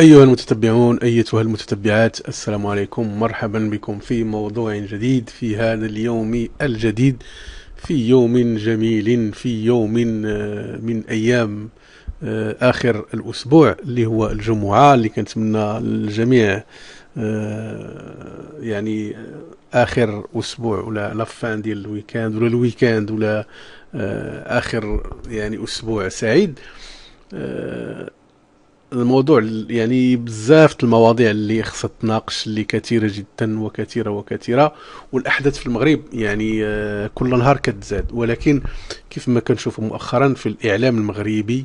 أيها المتتبعون أيتها المتتبعات السلام عليكم مرحبا بكم في موضوع جديد في هذا اليوم الجديد في يوم جميل في يوم آه، من أيام آه، آخر الأسبوع اللي هو الجمعة اللي كنتمنى الجميع آه، يعني اخر اسبوع ولا لافان ديال الويكاند ولا الويكاند ولا اخر يعني اسبوع سعيد الموضوع يعني بزاف المواضيع اللي خصها تناقش اللي كثيره جدا وكثيره وكثيره والاحداث في المغرب يعني آه، كل نهار كتزاد ولكن كيف ما كنشوفوا مؤخرا في الاعلام المغربي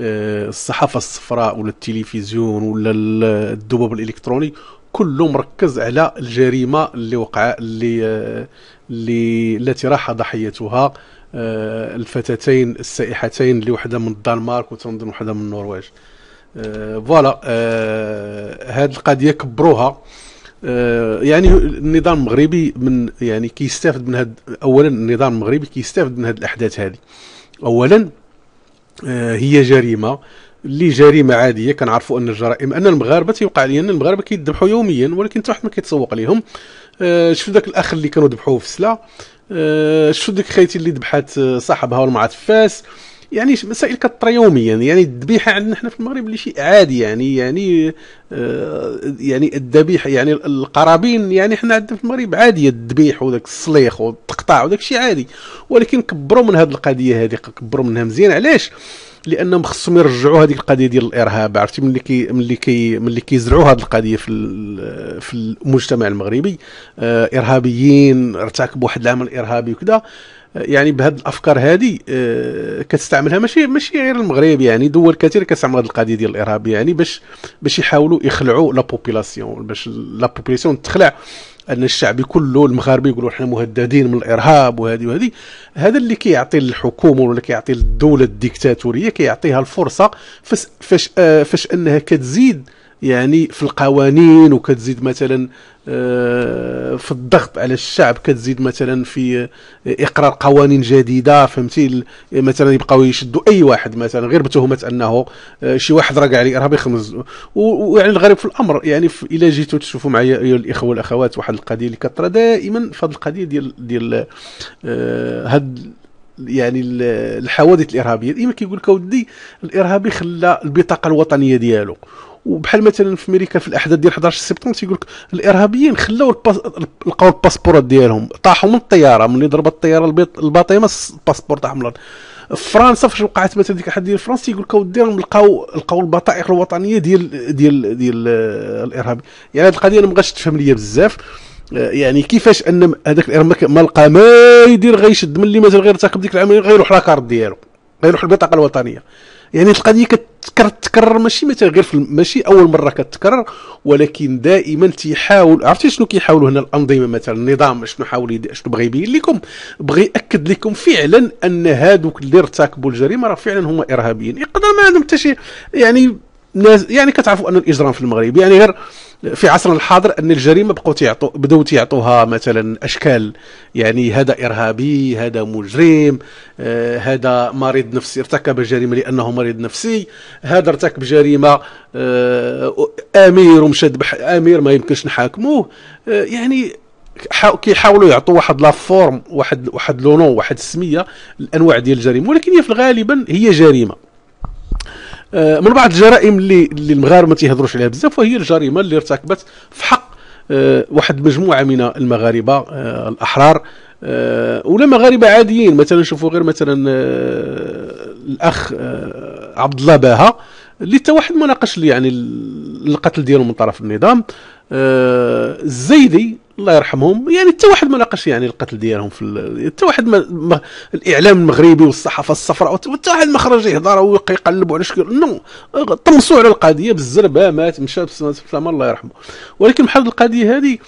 آه، الصحافه الصفراء ولا التلفزيون ولا الذباب الالكتروني كله مركز على الجريمه اللي وقع اللي آه، اللي التي راح ضحيتها الفتاتين السائحتين اللي وحده من الدنمارك وتنظن وحده من النرويج فوالا euh, euh, هاد القضيه كبروها euh, يعني النظام المغربي من يعني كيستافد من هاد اولا النظام المغربي كيستافد من هاد الاحداث هذه اولا آه، هي جريمه اللي جريمه عاديه كنعرفوا ان الجرائم ان المغاربه تيوقع لي ان المغاربه كيذبحوا يوميا ولكن حتى واحد ما كيتسوق ليهم شفت آه، شفتوا ذاك الاخ اللي كانوا ذبحوه في سلا شفت آه، شفتوا ديك خيتي اللي ذبحات صاحبها والمعات في فاس يعني مسائل كطرى يوميا يعني الذبيحه عندنا حنا في المغرب اللي شيء عادي يعني يعني آه يعني الذبيحه يعني القرابين يعني حنا عندنا في المغرب عاديه الذبيح وداك الصليخ والتقطاع وداك الشيء عادي ولكن كبروا من هذه القضيه هذه كبروا منها مزيان علاش لانهم خصهم يرجعوا هذيك القضيه ديال الارهاب عرفتي ملي كي ملي كي ملي كيزرعوا هذه القضيه في في المجتمع المغربي آه ارهابيين ارتكبوا واحد العمل ارهابي وكذا آه، يعني بهذه الافكار هذه آه، كتستعملها ماشي ماشي غير المغرب يعني دول كثيره كتستعمل هذه القضيه ديال الارهاب يعني باش باش يحاولوا يخلعوا لا بوبيلاسيون باش لا بوبيلاسيون تخلع ان الشعب كله المغاربه يقولوا احنا مهددين من الارهاب وهذه وهذه هذا اللي كيعطي للحكومه ولا كيعطي للدوله الديكتاتوريه كيعطيها الفرصه فاش آه، فاش انها كتزيد يعني في القوانين وكتزيد مثلا آه، في الضغط على الشعب كتزيد مثلا في آه، اقرار قوانين جديده فهمتي مثلا يبقاو يشدوا اي واحد مثلا غير بتهمه انه آه، شي واحد راجع عليه ارهابي خمز ويعني الغريب في الامر يعني الا جيتوا تشوفوا معايا ايها الاخوه والاخوات واحد القضيه اللي كثر دائما في هذه القضيه ديال ديال هاد يعني الحوادث الارهابيه ديما كيقول لك اودي الارهابي خلى البطاقه الوطنيه ديالو وبحال مثلا في امريكا في الاحداث ديال 11 سبتمبر تيقول لك الارهابيين خلاو الباس... لقاو الباسبورات ديالهم طاحوا من الطياره ملي ضربت الطياره الباطمه الباسبور طاح من الارض فرنسا فاش وقعت مثلا ديك الحادثه ديال فرنسا تيقول لك اودي راهم لقاو لقاو البطائق الوطنيه ديال ديال ديال آه، الارهابي يعني هذه القضيه انا ما تفهم ليا بزاف آه، يعني كيفاش ان هذاك الارهاب ما لقى ما يدير غيشد من اللي مازال غير ارتكب ديك العمليه غيروح لاكارت ديالو غيروح للبطاقه البطاقه الوطنيه يعني القضيه كتكرر تكرر ماشي مثلا غير في ماشي اول مره كتكرر ولكن دائما تيحاول عرفتي شنو كيحاولوا هنا الانظمه مثلا النظام شنو حاول شنو بغى يبين لكم بغى ياكد لكم فعلا ان هادوك اللي ارتكبوا الجريمه راه فعلا هما ارهابيين يقدر ما عندهم حتى شي يعني ناز... يعني كتعرفوا ان الاجرام في المغرب يعني غير في عصرنا الحاضر ان الجريمه بقوا تيعطوا بداو تيعطوها مثلا اشكال يعني هذا ارهابي هذا مجرم آه هذا مريض نفسي ارتكب جريمه لانه مريض نفسي هذا ارتكب جريمه آه امير مشد امير ما يمكنش نحاكموه آه يعني كيحاولوا يعطوا واحد لا فورم واحد واحد لونو واحد السميه الانواع ديال الجريمه ولكن هي في الغالب هي جريمه آه، من بعض الجرائم اللي اللي المغاربه ما تيهضروش عليها بزاف وهي الجريمه اللي ارتكبت في حق آه، واحد مجموعه من المغاربه آه، الاحرار ولا مغاربه عاديين مثلا شوفوا غير مثلا الاخ عبد الله باها اللي حتى واحد ما ناقش لي يعني القتل ديالو من طرف النظام الزيدي الله يرحمهم يعني حتى واحد ما لاقاش يعني القتل ديالهم في حتى واحد ما... الاعلام المغربي والصحافه الصفراء حتى واحد ما خرج يهضر ويقلبوا على شكل نو طمسوا على القضيه بالزرب مات مشى بالسلامه الله يرحمه ولكن بحال القضيه هذه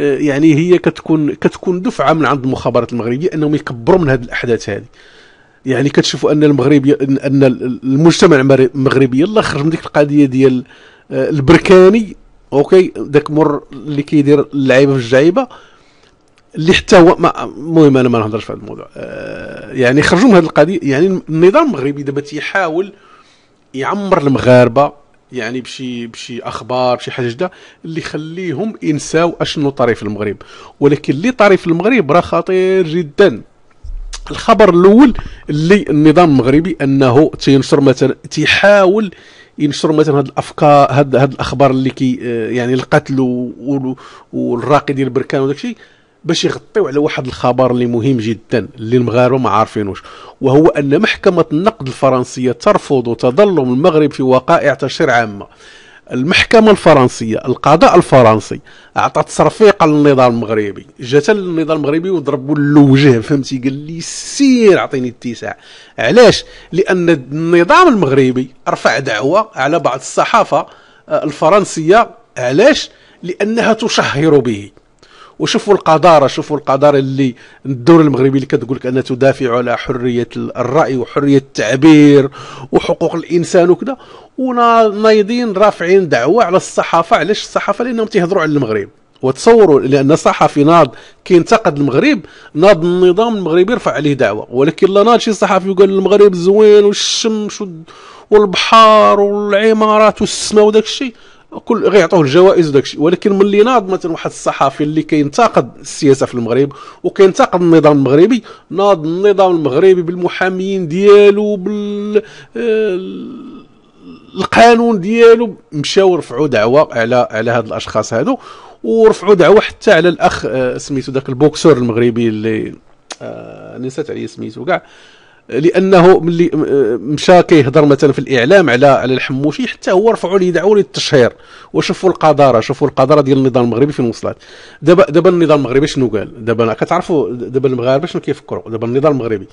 آه، يعني هي كتكون كتكون دفعه من عند المخابرات المغربيه انهم يكبروا من هذه الاحداث هذه يعني كتشوفوا ان المغربي ان المجتمع المغربي يلا خرج من ديك القضيه ديال آه، البركاني اوكي داك مر اللي كيدير اللعيبه في الجايبه اللي حتى هو المهم انا ما نهضرش في هذا الموضوع آه يعني خرجوا من هذه القضيه يعني النظام المغربي دابا تيحاول يعمر المغاربه يعني بشي بشي اخبار بشي حاجه جديده اللي يخليهم ينساو اشنو طاري في المغرب ولكن اللي طاري في المغرب راه خطير جدا الخبر الاول اللي النظام المغربي انه تينشر مثلا تيحاول ينشروا مثلا هاد الافكار هاد, هاد الاخبار اللي كي آه، يعني القتل والراقي ديال بركان وداك الشيء باش يغطيو على واحد الخبر اللي مهم جدا اللي المغاربه ما عارفينوش وهو ان محكمه النقد الفرنسيه ترفض تظلم المغرب في وقائع تشريع عامه المحكمة الفرنسية القضاء الفرنسي عطى تصرفيقة للنظام المغربي جات للنظام المغربي وضربوا الوجه فهمتي قال لي سير أعطيني اتساع علاش لأن النظام المغربي رفع دعوة على بعض الصحافة آه، الفرنسية علاش لأنها تشهر به وشوفوا القذاره شوفوا القذاره اللي الدور المغربي اللي كتقول لك انها تدافع على حريه الراي وحريه التعبير وحقوق الانسان وكذا ونايضين رافعين دعوه على الصحافه علاش الصحافه لانهم تيهضروا على المغرب وتصوروا لان صحفي ناض كينتقد المغرب ناض النظام المغربي رفع عليه دعوه ولكن لا ناض شي صحفي يقول المغرب زوين والشمس والبحار والعمارات والسماء وداك الشيء كل غيعطوه الجوائز وداكشي ولكن ملي ناض مثلا واحد الصحفي اللي كينتقد السياسه في المغرب وكينتقد النظام المغربي ناض النظام المغربي بالمحاميين ديالو بال آه، القانون ديالو مشاو رفعوا دعوه على على هاد الاشخاص هادو ورفعوا دعوه حتى على الاخ آه، سميتو ذاك البوكسور المغربي اللي آه، نسيت عليه سميتو كاع لانه ملي مشى كيهضر مثلا في الاعلام على على الحموشي حتى هو رفعوا ليه دعوه للتشهير وشوفوا القذاره شوفوا القذاره ديال النظام المغربي فين وصلت دابا دابا النظام المغربي شنو قال دابا كتعرفوا دابا المغاربه شنو كيفكروا دابا النظام المغربي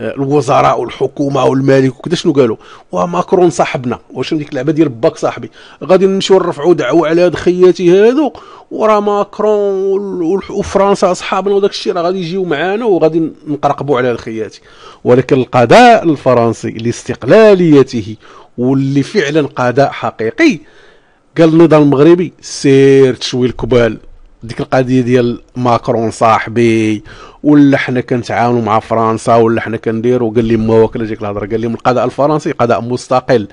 الوزراء والحكومه والملك وكذا شنو قالوا وماكرون صاحبنا واش ديك اللعبه ديال باك صاحبي غادي نمشيو نرفعوا دعوه على هاد خياتي هادو وراه ماكرون وفرنسا اصحابنا وداك الشيء راه غادي يجيو معانا وغادي نقرقبوا على الخياتي ولكن القضاء الفرنسي لاستقلاليته واللي فعلا قضاء حقيقي قال النضال المغربي سير تشوي الكبال ديك القضيه ديال ماكرون صاحبي ولا حنا كنتعاونوا مع فرنسا ولا حنا كنديروا قال لي ما واكله الهضره قال لهم القضاء الفرنسي قضاء مستقل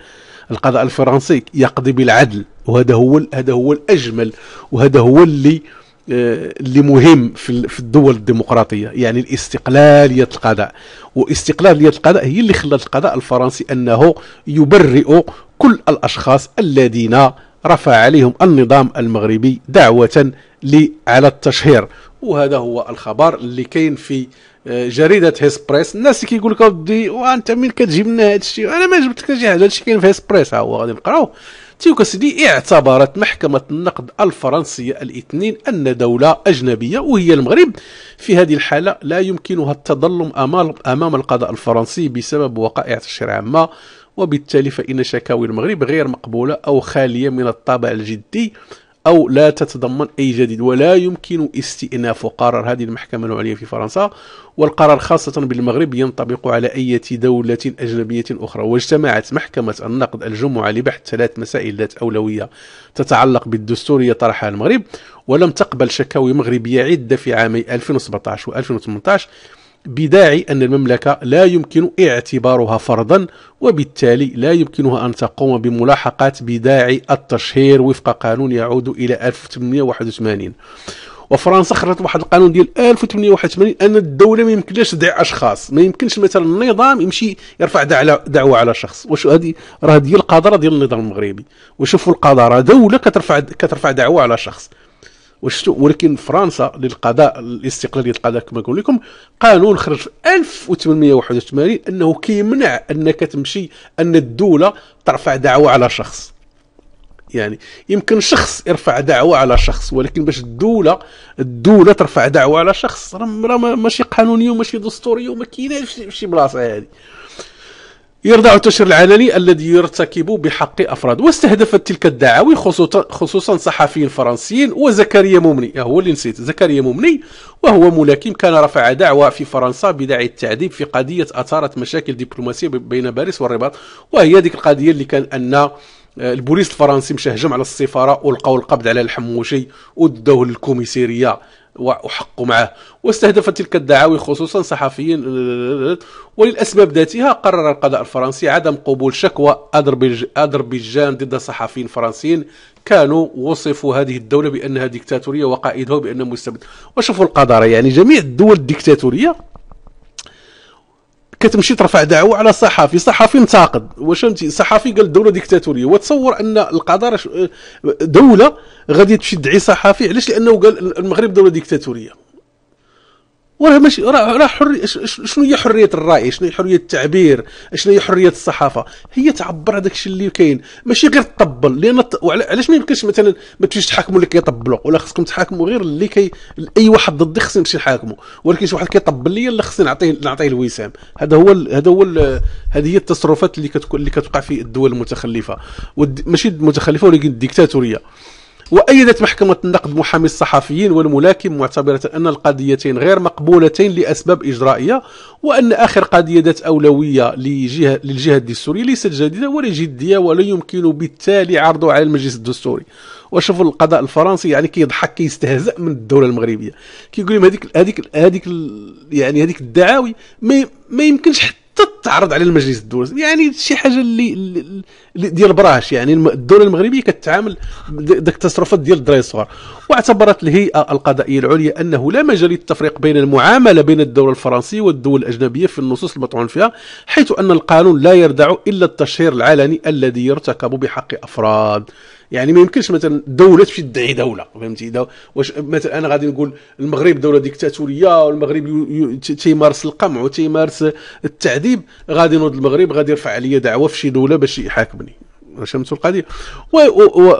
القضاء الفرنسي يقضي بالعدل وهذا هو هذا هو الاجمل وهذا هو اللي آه، اللي مهم في الدول الديمقراطيه يعني الاستقلاليه القضاء واستقلاليه القضاء هي اللي خلت القضاء الفرنسي انه يبرئ كل الاشخاص الذين رفع عليهم النظام المغربي دعوة على التشهير وهذا هو الخبر اللي كاين في آه، جريده هيسبريس الناس اللي كيقول لك اودي وانت من كتجيب لنا هذا الشيء انا ما جبت لك شي حاجه الشيء كاين في هيسبريس ها هو غادي نقراو تيوك سيدي اعتبرت محكمة النقد الفرنسية الاثنين أن دولة أجنبية وهي المغرب في هذه الحالة لا يمكنها التظلم أمام القضاء الفرنسي بسبب وقائع تشريع عامة وبالتالي فإن شكاوي المغرب غير مقبولة أو خالية من الطابع الجدي أو لا تتضمن أي جديد ولا يمكن استئناف قرار هذه المحكمة العليا في فرنسا والقرار خاصة بالمغرب ينطبق على أي دولة أجنبية أخرى واجتمعت محكمة النقد الجمعة لبحث ثلاث مسائل ذات أولوية تتعلق بالدستورية طرحها المغرب ولم تقبل شكاوي مغربية عدة في عامي 2017 و2018 بداعي أن المملكة لا يمكن اعتبارها فرضا وبالتالي لا يمكنها أن تقوم بملاحقات بداعي التشهير وفق قانون يعود إلى 1881 وفرنسا خرجت واحد القانون ديال 1881 ان الدوله ما يمكنش تدعي اشخاص ما يمكنش مثلا النظام يمشي يرفع دعوه على شخص واش هذه راه هي القدره ديال النظام المغربي وشوفوا القدره دوله كترفع كترفع دعوه على شخص ولكن فرنسا للقضاء الاستقلاليه القضاء كما نقول لكم قانون خرج في 1881 انه كيمنع انك تمشي ان الدوله ترفع دعوه على شخص يعني يمكن شخص يرفع دعوة على شخص ولكن باش الدولة الدولة ترفع دعوة على شخص راه ماشي قانوني وماشي دستوري وما كايناش شي بلاصة هذه يعني. يرضع التشر العلني الذي يرتكب بحق أفراد واستهدفت تلك الدعاوي خصوصا صحفيين فرنسيين وزكريا مومني هو اللي نسيت زكريا مومني وهو ملاكم كان رفع دعوى في فرنسا بدعي التعذيب في قضية أثارت مشاكل دبلوماسية بين باريس والرباط وهي ديك القضية اللي كان أن آه، البوليس الفرنسي مشى هجم على السفاره ولقاو القبض على الحموشي وداوه للكوميسيريه وحق معه واستهدفت تلك الدعاوي خصوصا صحفيين وللأسباب ذاتها قرر القضاء الفرنسي عدم قبول شكوى أذربيجان ضد صحفيين فرنسيين كانوا وصفوا هذه الدولة بأنها ديكتاتورية وقائدها بأنه مستبد وشوفوا القدر يعني جميع الدول الديكتاتورية كتمشي ترفع دعوه على صحفي صحفي انتقد واش انت صحفي قال الدوله ديكتاتوريه وتصور ان القضاء دوله غادي تمشي تدعي صحفي علاش لانه قال المغرب دوله ديكتاتوريه وراه ماشي راه راه حريه شنو هي حريه الراي شنو هي حريه التعبير شنو هي حريه الصحافه هي تعبر هذاك الشيء اللي كاين ماشي غير تطبل لان علاش ما يمكنش مثلا ما تمشيش تحاكموا اللي كيطبلوا ولا خصكم تحاكموا غير اللي كي اي واحد ضدي خصني نمشي نحاكمه ولكن شي واحد كيطبل ليا اللي خصني نعطيه نعطيه الوسام هذا هو ال... هذا هو ال... هذه هي التصرفات اللي كتكون اللي كتوقع في الدول المتخلفه ماشي المتخلفه ولكن الديكتاتوريه وأيدت محكمة النقد محامي الصحفيين والملاكم معتبرة أن القضيتين غير مقبولتين لأسباب إجرائية وأن آخر قضية ذات أولوية لجهة للجهة الدستورية ليست جديدة ولا جدية ولا يمكن بالتالي عرضها على المجلس الدستوري وشوفوا القضاء الفرنسي يعني كيضحك كيستهزأ من الدولة المغربية كيقول لهم هذيك هذيك هذيك يعني هذيك الدعاوي ما يمكنش حتى تتعرض على المجلس الدولي يعني شي حاجه اللي, اللي ديال براش يعني الدوله المغربيه كتعامل داك التصرفات ديال الدراري الصغار واعتبرت الهيئه القضائيه العليا انه لا مجال للتفريق بين المعامله بين الدوله الفرنسيه والدول الاجنبيه في النصوص المطعون فيها حيث ان القانون لا يردع الا التشهير العلني الذي يرتكب بحق افراد يعني ما يمكنش مثلا دوله تمشي تدعي دوله فهمتي واش مثلا انا غادي نقول المغرب دوله ديكتاتوريه والمغرب تيمارس القمع وتيمارس التعذيب غادي نوض المغرب غادي يرفع عليا دعوه في شي دوله باش يحاكمني فهمتوا القضيه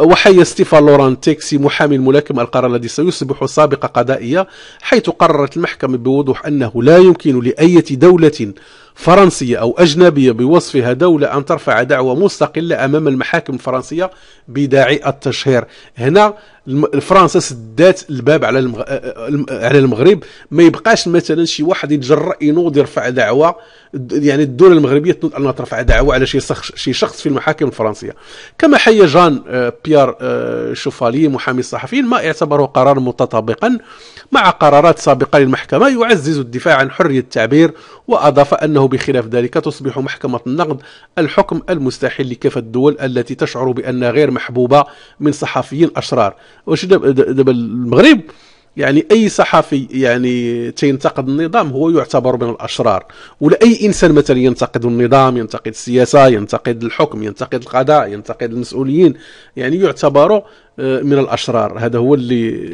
وحي ستيفان لوران تيكسي محامي الملاكم القرار الذي سيصبح سابقه قضائيه حيث قررت المحكمه بوضوح انه لا يمكن لاي دوله فرنسية أو أجنبية بوصفها دولة أن ترفع دعوة مستقلة أمام المحاكم الفرنسية بداعي التشهير هنا فرنسا سدات الباب على آه، آه، على المغرب ما يبقاش مثلا شي واحد يتجرأ ينوض يرفع دعوة يعني الدولة المغربية تنوض أنها ترفع دعوة على شي شخص شي شخص في المحاكم الفرنسية كما حي جان آه، بيار شوفالي محامي الصحفيين ما اعتبره قرارا متطابقا مع قرارات سابقة للمحكمة يعزز الدفاع عن حرية التعبير وأضاف أنه بخلاف ذلك تصبح محكمة النقد الحكم المستحيل لكافة الدول التي تشعر بأنها غير محبوبة من صحفيين أشرار واش دابا المغرب يعني اي صحفي يعني تينتقد النظام هو يعتبر من الاشرار ولا اي انسان مثلا ينتقد النظام ينتقد السياسه ينتقد الحكم ينتقد القضاء ينتقد المسؤولين يعني يعتبر آه، من الاشرار هذا هو اللي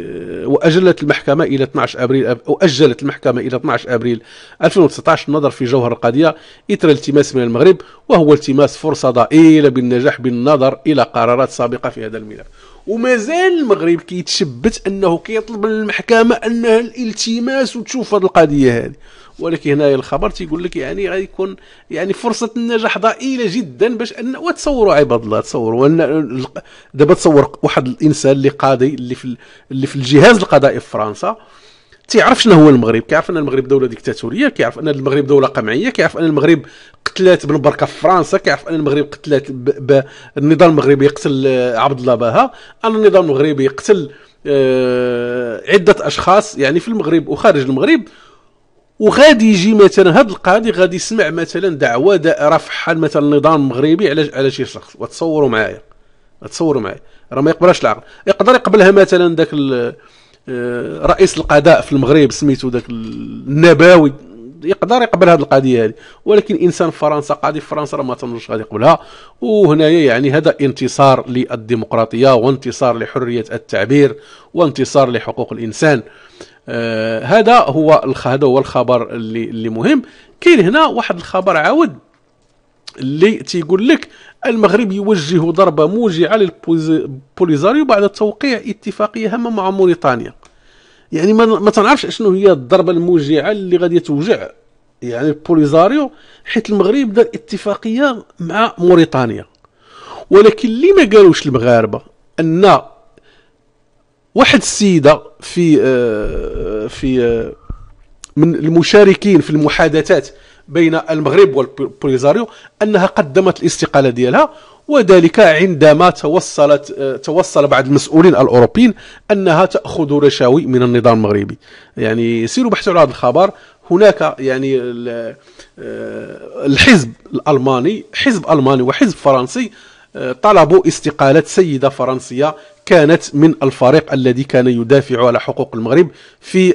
آه، واجلت المحكمه الى 12 ابريل واجلت المحكمه الى 12 ابريل 2019 النظر في جوهر القضيه اثر التماس من المغرب وهو التماس فرصه ضئيله بالنجاح بالنظر الى قرارات سابقه في هذا الملف ومازال المغرب كيتشبت انه كيطلب من المحكمه انها الالتماس وتشوف هذه القضيه هذه ولكن هنايا الخبر تيقول لك يعني غيكون يعني فرصه النجاح ضئيله جدا باش ان وتصوروا عباد الله تصوروا دابا تصور واحد الانسان اللي قاضي اللي في اللي في الجهاز القضائي في فرنسا تيعرف شنو هو المغرب كيعرف ان المغرب دوله ديكتاتوريه كيعرف ان المغرب دوله قمعيه كيعرف ان المغرب قتلات بن بركه في فرنسا كيعرف ان المغرب قتلات النظام المغربي يقتل آه، عبد الله باها ان النظام المغربي يقتل آه، عده اشخاص يعني في المغرب وخارج المغرب وغادي يجي مثلا هذا القاضي غادي يسمع مثلا دعوه دائره في حال مثلا النظام المغربي على على شي شخص وتصوروا معايا تصوروا معايا راه ما يقبلهاش العقل يقدر يقبلها مثلا ذاك آه، رئيس القضاء في المغرب سميتو داك النباوي يقدر يقبل هذه القضيه هذه ولكن انسان في فرنسا قاضي في فرنسا راه ما تنظنش غادي يقبلها وهنايا يعني هذا انتصار للديمقراطيه وانتصار لحريه التعبير وانتصار لحقوق الانسان آه هذا هو هذا هو الخبر اللي اللي مهم كاين هنا واحد الخبر عاود اللي تيقول لك المغرب يوجه ضربة موجعة للبوليزاريو بعد توقيع اتفاقية هامة مع موريتانيا يعني ما, ما تنعرفش شنو هي الضربة الموجعة اللي غادي توجع يعني البوليزاريو حيت المغرب دار اتفاقية مع موريتانيا ولكن اللي ما قالوش المغاربة أن واحد السيدة في آه، في آه، من المشاركين في المحادثات بين المغرب والبوليزاريو انها قدمت الاستقاله ديالها وذلك عندما توصلت آه، توصل بعض المسؤولين الاوروبيين انها تاخذ رشاوي من النظام المغربي يعني سيروا بحثوا على هذا الخبر هناك يعني آه، الحزب الالماني حزب الماني وحزب فرنسي طلبوا استقالة سيدة فرنسية كانت من الفريق الذي كان يدافع على حقوق المغرب في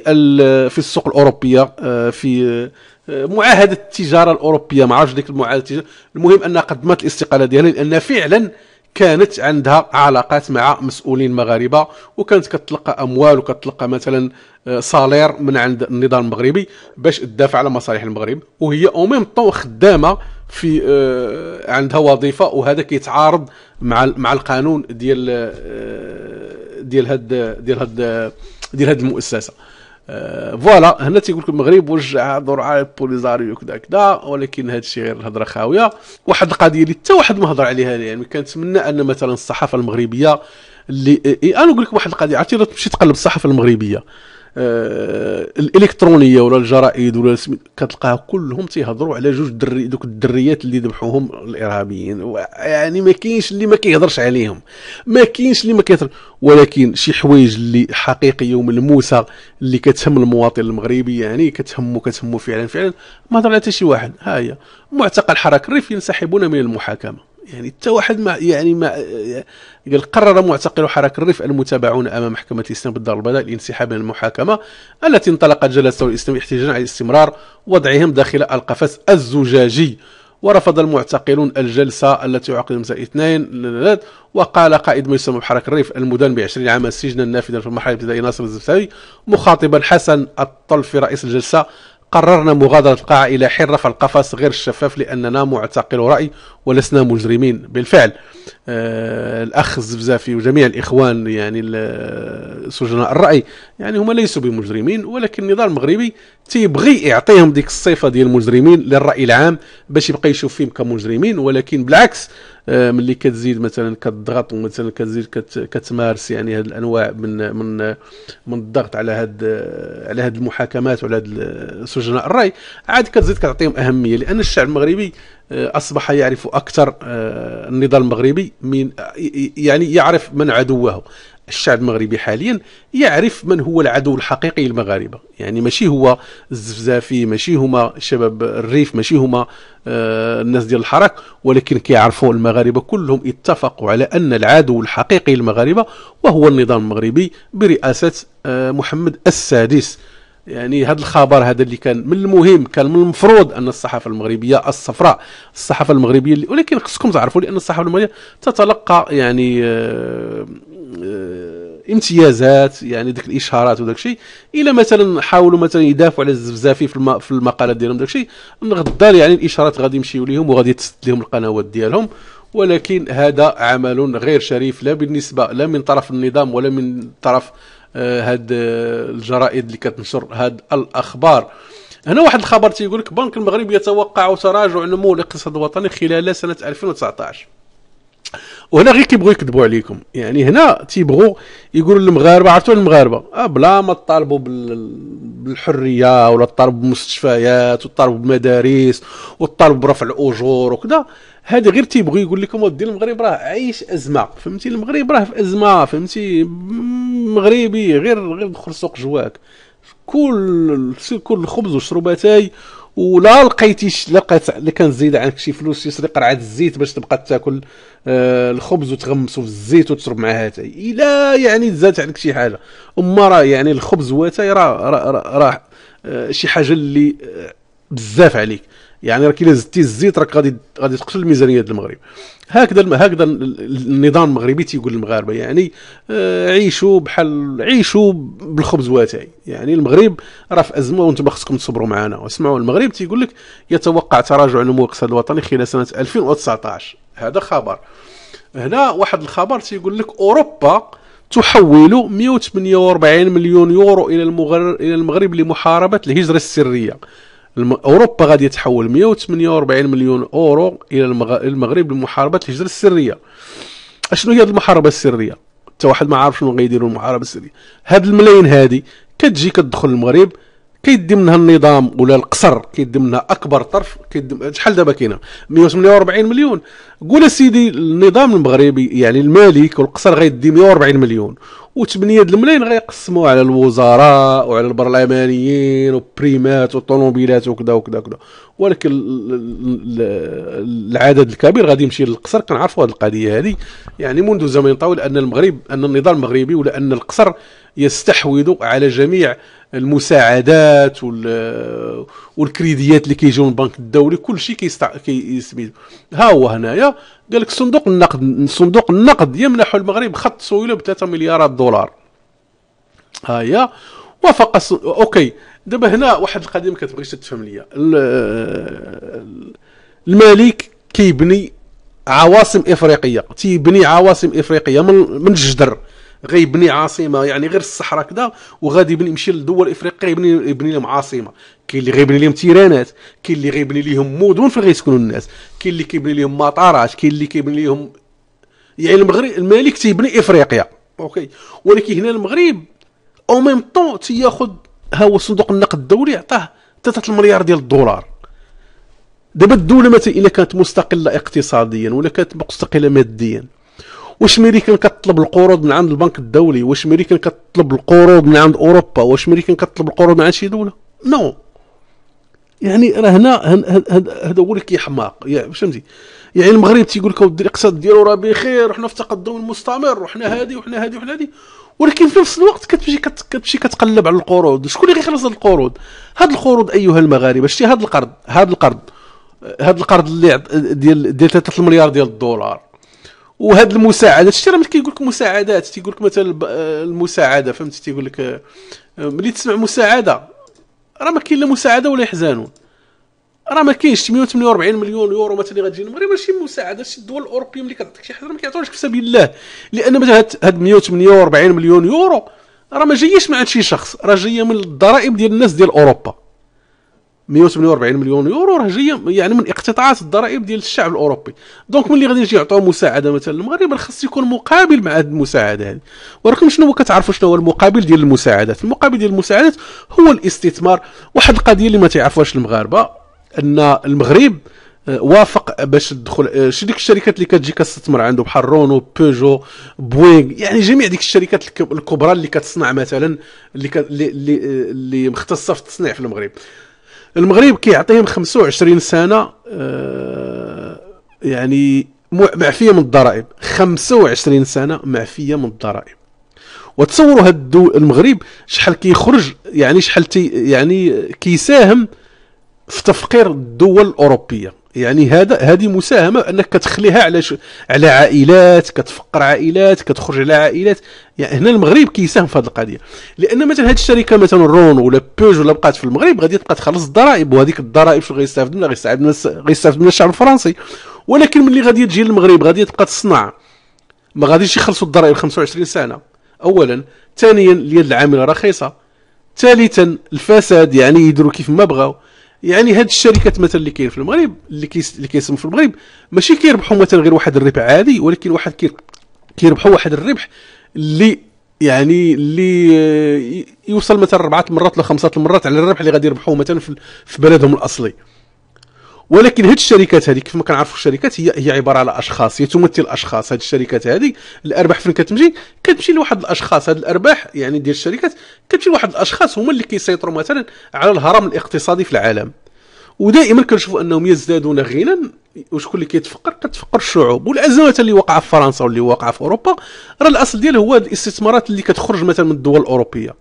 في السوق الأوروبية آه، في آه، معاهدة التجارة الأوروبية مع ديك المعاهدة التجارة المهم أنها قدمت الاستقالة ديالها لأن فعلا كانت عندها علاقات مع مسؤولين مغاربه وكانت كتلقى اموال وكتلقى مثلا آه، صالير من عند النظام المغربي باش تدافع على مصالح المغرب وهي او ميم طون خدامه في آه، عندها وظيفه وهذا كيتعارض مع مع القانون ديال آه، ديال هاد ديال هاد ديال هاد المؤسسه آه، فوالا هنا تيقول لك المغرب وجع على البوليزاريو كذا كذا ولكن هذا الشيء غير هضره خاويه واحد القضيه اللي حتى واحد ما هضر عليها يعني كنتمنى ان مثلا الصحافه المغربيه اللي انا نقول لك واحد القضيه عرفتي تمشي تقلب الصحافه المغربيه آه الالكترونيه ولا الجرائد ولا كتلقاها كلهم تيهضروا على جوج دري دوك الدريات اللي ذبحوهم الارهابيين يعني ما كاينش اللي ما كيهضرش عليهم ما كاينش اللي ما كيهضر ولكن شي حوايج اللي حقيقيه وملموسه اللي كتهم المواطن المغربي يعني كتهمو كتهمو فعلا فعلا ما هضر على حتى شي واحد ها هي معتقل حراك الريف ينسحبون من المحاكمه يعني حتى واحد ما يعني ما قال قرر معتقل حراك الريف المتابعون امام محكمه الاسلام بالدار البيضاء الانسحاب من المحاكمه التي انطلقت جلسه الاسلام احتجاجا على استمرار وضعهم داخل القفص الزجاجي ورفض المعتقلون الجلسة التي عقدت مساء الاثنين وقال قائد ما يسمى بحركة الريف المدان ب 20 عاما سجنا نافذا في المرحلة الابتدائية ناصر الزفتاوي مخاطبا حسن الطلفي رئيس الجلسة قررنا مغادرة القاعة إلى حين رفع القفص غير الشفاف لأننا معتقل رأي ولسنا مجرمين بالفعل آه، الاخ الزفزافي وجميع الاخوان يعني سجناء الراي يعني هما ليسوا بمجرمين ولكن النظام المغربي تيبغي يعطيهم ديك الصفه ديال المجرمين للراي العام باش يبقى يشوف فيهم كمجرمين ولكن بالعكس آه، ملي كتزيد مثلا كتضغط ومثلا كتزيد كتمارس يعني هذه الانواع من من من الضغط على هاد آه، على هاد المحاكمات وعلى هاد سجناء الراي عاد كتزيد كتعطيهم اهميه لان الشعب المغربي آه، اصبح يعرف اكثر آه، النضال المغربي من آه، يعني يعرف من عدوه الشعب المغربي حاليا يعرف من هو العدو الحقيقي للمغاربه يعني ماشي هو الزفزافي ماشي هما شباب الريف ماشي هما الناس ديال الحراك ولكن كيعرفوا المغاربه كلهم اتفقوا على ان العدو الحقيقي للمغاربه وهو النظام المغربي برئاسه محمد السادس يعني هذا الخبر هذا اللي كان من المهم كان من المفروض ان الصحافه المغربيه الصفراء الصحافه المغربيه اللي ولكن خصكم تعرفوا لان الصحافه المغربيه تتلقى يعني آه، آه، امتيازات يعني ديك الاشهارات وداك الشيء الى مثلا حاولوا مثلا يدافعوا على الزفزافي في, الم... في المقالات ديالهم داك الشيء غدار يعني الاشهارات غادي يمشيو ليهم وغادي تسد لهم القنوات ديالهم ولكن هذا عمل غير شريف لا بالنسبه لا من طرف النظام ولا من طرف آه، هاد آه، الجرائد اللي كتنشر هاد الاخبار هنا واحد الخبر تيقول لك بنك المغرب يتوقع تراجع نمو الاقتصاد الوطني خلال سنه 2019 وهنا غير كيبغوا يكذبوا عليكم يعني هنا تيبغوا يقولوا للمغاربه عرفتوا المغاربه آه بلا ما تطالبوا بالحريه ولا تطالبوا بمستشفيات وتطالبوا بمدارس وتطالبوا برفع الاجور وكذا هذا غير تيبغي يقول لكم ودي المغرب راه عايش ازمه فهمتي المغرب راه في ازمه فهمتي مغربي غير غير دخل سوق جواك كل كل وشرب اتاي ولا لقيتيش لقيت اللي كان زيد عنك شي فلوس يسري قرعه الزيت باش تبقى تاكل آه، الخبز وتغمسو في الزيت وتشرب معاه اتاي الا يعني تزادت عليك شي حاجه اما راه يعني الخبز واتاي راه راه راه را آه، شي حاجه اللي آه، بزاف عليك يعني راك الا زدتي الزيت راك غادي غادي تقتل الميزانيه ديال المغرب هكذا هكذا النظام المغربي تيقول للمغاربه يعني آه، عيشوا بحال عيشوا بالخبز واتاي يعني المغرب راه في ازمه وانتم خصكم تصبروا معنا واسمعوا المغرب تيقول لك يتوقع تراجع نمو الاقتصاد الوطني خلال سنه 2019 هذا خبر هنا واحد الخبر تيقول لك اوروبا تحول 148 مليون يورو الى المغرب الى المغرب لمحاربه الهجره السريه اوروبا غادي تحول 148 مليون اورو الى المغرب لمحاربه الهجره السريه اشنو هي هذه المحاربه السريه حتى واحد ما عارف شنو غيديروا المحاربه السريه هاد الملايين هادي كتجي كتدخل المغرب كيدي منها النظام ولا القصر كيدي منها اكبر طرف كيدي شحال دابا كاينه 148 مليون قول سيدي النظام المغربي يعني الملك والقصر غيدي 140 مليون و8 الملايين غيقسموا على الوزراء وعلى البرلمانيين وبريمات وطوموبيلات وكذا وكذا وكذا ولكن العدد الكبير غادي يمشي للقصر كنعرفوا هذه القضيه هذه يعني منذ زمن طويل ان المغرب ان النظام المغربي ولا ان القصر يستحوذ على جميع المساعدات والكريديات اللي كيجيو من البنك الدولي كل شيء كيستع كيسميتو ها هو هنايا قال لك صندوق النقد صندوق النقد يمنح المغرب خط سهوله ب 3 مليارات دولار ها هي وافق ص... اوكي دابا هنا واحد القديم كتبغي تفهم ليا الملك كيبني عواصم افريقيه تيبني عواصم افريقيه من, من الجدر غيبني عاصمه يعني غير الصحراء كذا وغادي يبني يمشي لدول الافريقيه يبني يبني لهم عاصمه كاين اللي غيبني لهم تيرانات كاين اللي غيبني لهم مدن فين غيسكنوا الناس كاين اللي كيبني لهم مطارات كاين اللي كيبني لهم يعني المغرب الملك تيبني افريقيا اوكي ولكن هنا المغرب او ميم طون تياخذ ها هو صندوق النقد الدولي عطاه 3 المليار ديال الدولار دابا الدوله مثلا الا كانت مستقله اقتصاديا ولا كانت مستقله ماديا واش ميريكان كتطلب القروض من عند البنك الدولي واش ميريكان كتطلب القروض من عند اوروبا واش ميريكان كتطلب القروض من عند شي دوله نو no. يعني راه هنا هذا هو اللي كيحماق يعني فهمتي يعني المغرب تيقول لك الاقتصاد ديالو راه بخير وحنا في تقدم مستمر وحنا هادي وحنا هادي وحنا هادي ولكن في نفس الوقت كتمشي كتمشي كتقلب على القروض شكون اللي كيخلص هاد القروض هاد القروض ايها المغاربه شتي هاد القرض هاد القرض هاد القرض اللي ديال ديال 3 مليار ديال الدولار وهاد المساعدات شتي راه ملي كيقول لك مساعدات تيقول لك مثلا آه، المساعده فهمتي تيقول لك آه، ملي تسمع مساعده راه ما كاين لا مساعده ولا يحزنون راه ما كاينش 148 مليون يورو مثلا اللي غتجي المغرب ماشي مساعده شي الدول الاوروبيه ملي كتعطيك شي حاجه ما كيعطوهاش في سبيل الله لان مثلا هاد 148 مليون يورو راه ما جايش من عند شي شخص راه جايه من الضرائب ديال الناس ديال اوروبا 148 مليون يورو راه جايه يعني من اقتطاعات الضرائب ديال الشعب الاوروبي دونك ملي غادي يجي يعطيو مساعده مثلا للمغرب خاص يكون مقابل مع هذه المساعده هذه ولكن شنو كتعرفوا شنو هو المقابل ديال المساعدات المقابل ديال المساعدات هو الاستثمار واحد القضيه اللي ما تعرفوهاش المغاربه ان المغرب آه، وافق باش تدخل آه، شي ديك الشركات اللي كتجي كتستثمر عنده بحال رونو بيجو بوينغ يعني جميع ديك الشركات الكبرى اللي كتصنع مثلا اللي اللي, آه، اللي مختصه في التصنيع في المغرب المغرب كيعطيهم 25 سنه آه، يعني معفيه من الضرائب 25 سنه معفيه من الضرائب وتصوروا هاد المغرب شحال كيخرج يعني شحال يعني كيساهم في تفقير الدول الاوروبيه يعني هذا هذه مساهمه انك كتخليها على ش... على عائلات كتفقر عائلات كتخرج على عائلات يعني هنا المغرب كيساهم في هذه القضيه لان مثلا هذه الشركه مثلا رون ولا بوج ولا بقات في المغرب غادي تبقى تخلص الضرائب وهذيك الضرائب شنو غيستافد منها غيستافد من غيستافد من الشعب الفرنسي ولكن ملي غادي تجي للمغرب غادي تبقى تصنع ما غاديش يخلصوا الضرائب 25 سنه اولا ثانيا اليد العامله رخيصه ثالثا الفساد يعني يديروا كيف ما بغاو يعني هاد الشركات مثلا اللي كاين في المغرب اللي كيس اللي كيسموا في المغرب ماشي كيربحوا مثلا غير واحد الربح عادي ولكن واحد كيربحوا واحد الربح اللي يعني اللي يوصل مثلا اربعه المرات ولا خمسه المرات على الربح اللي غادي يربحوه مثلا في بلدهم الاصلي ولكن هاد الشركات هذه كيف ما كنعرفوا الشركات هي هي عباره على اشخاص هي تمثل اشخاص هاد الشركات هذه الارباح فين كتمشي كتمشي لواحد الاشخاص هاد الارباح يعني ديال الشركات كتمشي لواحد الاشخاص هما اللي كيسيطروا مثلا على الهرم الاقتصادي في العالم ودائما كنشوفوا انهم يزدادون غنى وشكون اللي كيتفقر كتفقر الشعوب والازمات اللي وقع في فرنسا واللي وقع في اوروبا راه الاصل ديالها هو الاستثمارات اللي كتخرج مثلا من الدول الاوروبيه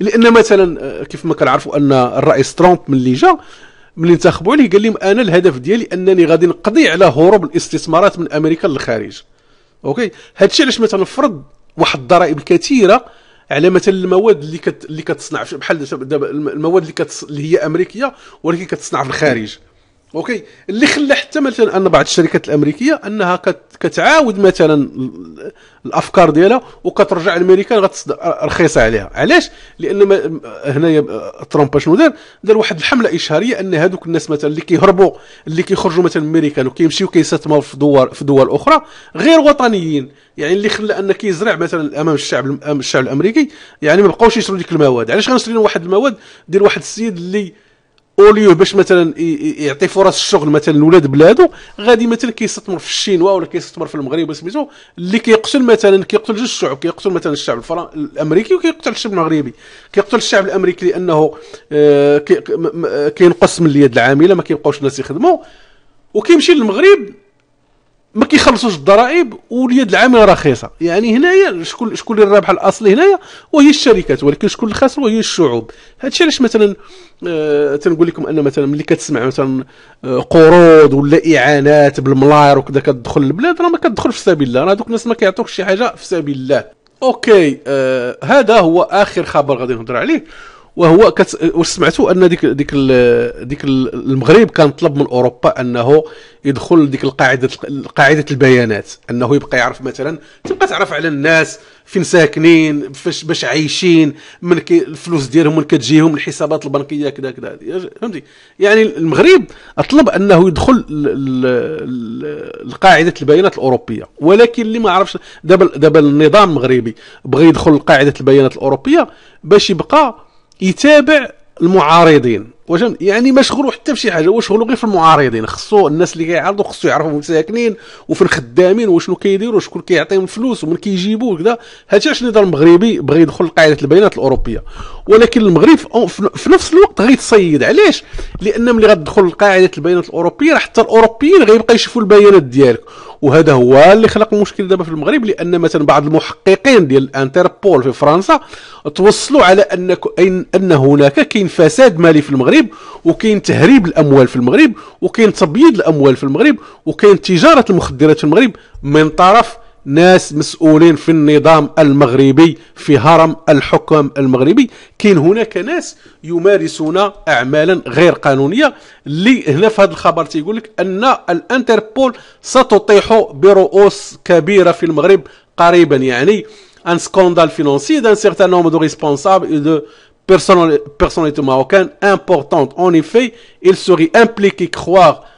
لان مثلا آه، كيف ما كنعرفوا ان الرئيس ترامب ملي جا ملي انتخبوا عليه قال لهم انا الهدف ديالي انني غادي نقضي على هروب الاستثمارات من امريكا للخارج اوكي هادشي علاش مثلا فرض واحد الضرائب كثيره على مثلا المواد اللي كت... اللي كتصنع بحال دابا المواد اللي كت... اللي هي امريكيه ولكن كتصنع في الخارج اوكي اللي خلى حتى مثلا ان بعض الشركات الامريكيه انها كتعاود مثلا الافكار ديالها وكترجع الامريكان رخيصه عليها علاش لان هنايا ترامب شنو دار دار واحد الحمله اشهاريه ان هذوك الناس مثلا اللي كيهربوا اللي كيخرجوا مثلا الامريكان وكيمشيو كيستثمروا في دول في دول اخرى غير وطنيين يعني اللي خلى ان كيزرع مثلا امام الشعب الشعب الامريكي يعني ما بقاوش يشرو ديك المواد علاش غنشري واحد المواد ديال واحد السيد اللي اوليو باش مثلا يعطي فرص الشغل مثلا لولاد بلادو غادي مثلا كيستثمر في الشينوا ولا كيستثمر في المغرب سميتو اللي كيقتل مثلا كيقتل جوج الشعوب كيقتل مثلا الشعب الفرن... الامريكي وكيقتل الشعب المغربي كيقتل الشعب الامريكي لانه آه, آه، كينقص من اليد العامله ما كيبقاوش الناس يخدموا وكيمشي للمغرب ما كيخلصوش الضرائب واليد العامله رخيصه يعني هنايا شكون شكون اللي الرابح الاصلي هنايا وهي الشركات ولكن شكون الخاسر وهي الشعوب هادشي علاش مثلا آه تنقول لكم ان مثلا ملي كتسمع مثلا آه قروض ولا اعانات بالملاير وكذا كتدخل للبلاد راه ما كتدخلش في سبيل الله راه دوك الناس ما كيعطوكش شي حاجه في سبيل الله اوكي آه هذا هو اخر خبر غادي نهضر عليه وهو كت... وسمعتوا ان ديك ديك ال... ديك المغرب كان طلب من اوروبا انه يدخل ديك القاعده قاعده البيانات انه يبقى يعرف مثلا تبقى تعرف على الناس فين ساكنين فاش باش عايشين من كي الفلوس ديالهم من كتجيهم الحسابات البنكيه كذا كذا فهمتي يعني المغرب طلب انه يدخل لقاعده البيانات الاوروبيه ولكن اللي ما عرفش دابا دابا النظام المغربي بغى يدخل لقاعده البيانات الاوروبيه باش يبقى يتابع المعارضين واش يعني ما شغلو حتى شي حاجه واش شغلو غير في المعارضين خصو الناس اللي كيعرضوا خصو يعرفهم ساكنين وفين خدامين وشنو كيديروا شكون كيعطيهم الفلوس ومن كيجيبوا وكذا علاش النظام المغربي بغى يدخل لقاعده البيانات الاوروبيه ولكن المغرب في نفس الوقت غيتصيد علاش لان ملي غتدخل لقاعده البيانات الاوروبيه راه حتى الاوروبيين غيبقى يشوفوا البيانات ديالك وهذا هو اللي خلق المشكل دابا في المغرب لان مثلا بعض المحققين ديال الانتربول في فرنسا توصلوا على ان ان هناك كاين فساد مالي في المغرب وكاين تهريب الاموال في المغرب وكاين تبييض الاموال في المغرب وكاين تجاره المخدرات في المغرب من طرف ناس مسؤولين في النظام المغربي في هرم الحكم المغربي كاين هناك ناس يمارسون اعمالا غير قانونيه اللي هنا في هذا الخبر تيقول لك ان الانتربول ستطيح برؤوس كبيره في المغرب قريبا يعني ان سكوندال فينانسي دان سيغتان نومبر دو ريسبونسابل دو بيرسوناليتي ماروكان امبورتونت اون effet, il serait impliqué croire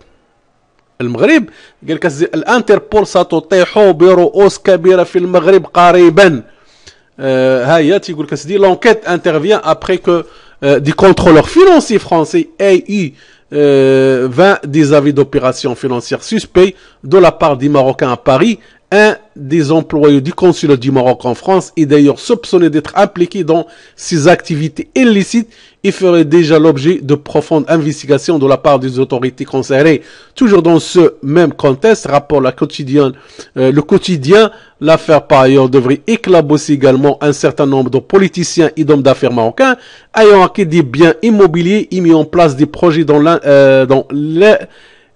L'enquête intervient après que euh, des contrôleurs financiers français aient euh, eu 20 des avis d'opérations financières suspects de la part des Marocains à Paris. Un des employés du consulat du Maroc en France est d'ailleurs soupçonné d'être impliqué dans ces activités illicites il ferait déjà l'objet de profondes investigations de la part des autorités concernées. Toujours dans ce même contexte, rapport la quotidienne, euh, le quotidien, l'affaire par ailleurs devrait éclabousser également un certain nombre de politiciens et d'hommes d'affaires marocains ayant acquis des biens immobiliers et mis en place des projets dans l'un, euh, dans les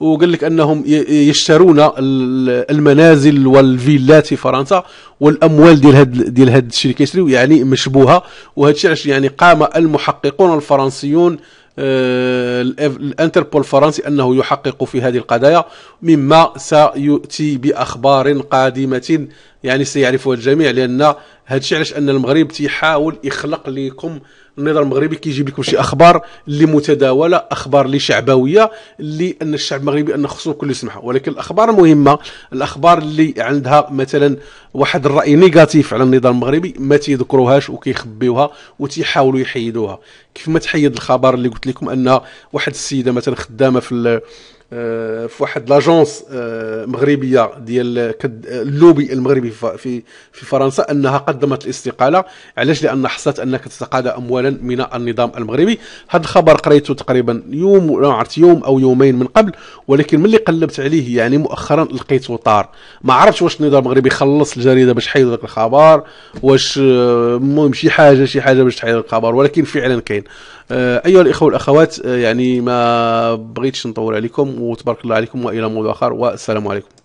وقال لك انهم يشترون المنازل والفيلات في فرنسا والاموال ديال هاد ديال هاد الشيء اللي كيشريو يعني مشبوهه وهذا الشيء علاش يعني قام المحققون الفرنسيون آه، الانتربول الفرنسي انه يحقق في هذه القضايا مما سيؤتي باخبار قادمه يعني سيعرفها الجميع لان هادشي علاش ان المغرب تيحاول يخلق لكم النظام المغربي كيجيب لكم شي اخبار اللي متداوله اخبار اللي شعبويه اللي ان الشعب المغربي ان خصو كل يسمعها ولكن الاخبار المهمه الاخبار اللي عندها مثلا واحد الراي نيجاتيف على النظام المغربي ما تيذكروهاش وكيخبيوها وتيحاولوا يحيدوها كيف ما تحيد الخبر اللي قلت لكم ان واحد السيده مثلا خدامه في آه، في واحد لاجونس آه، مغربيه ديال اللوبي المغربي في في فرنسا انها قدمت الاستقاله علاش لان حصلت انك تتقاضى اموالا من النظام المغربي هذا الخبر قريته تقريبا يوم لا عرفت يوم او يومين من قبل ولكن ملي قلبت عليه يعني مؤخرا لقيته طار ما عرفتش واش النظام المغربي خلص الجريده باش تحيد ذاك الخبر واش آه، المهم شي حاجه شي حاجه باش تحيد الخبر ولكن فعلا كاين آه، ايها الاخوه والاخوات آه، يعني ما بغيتش نطول عليكم وتبارك الله عليكم والى موضوع اخر والسلام عليكم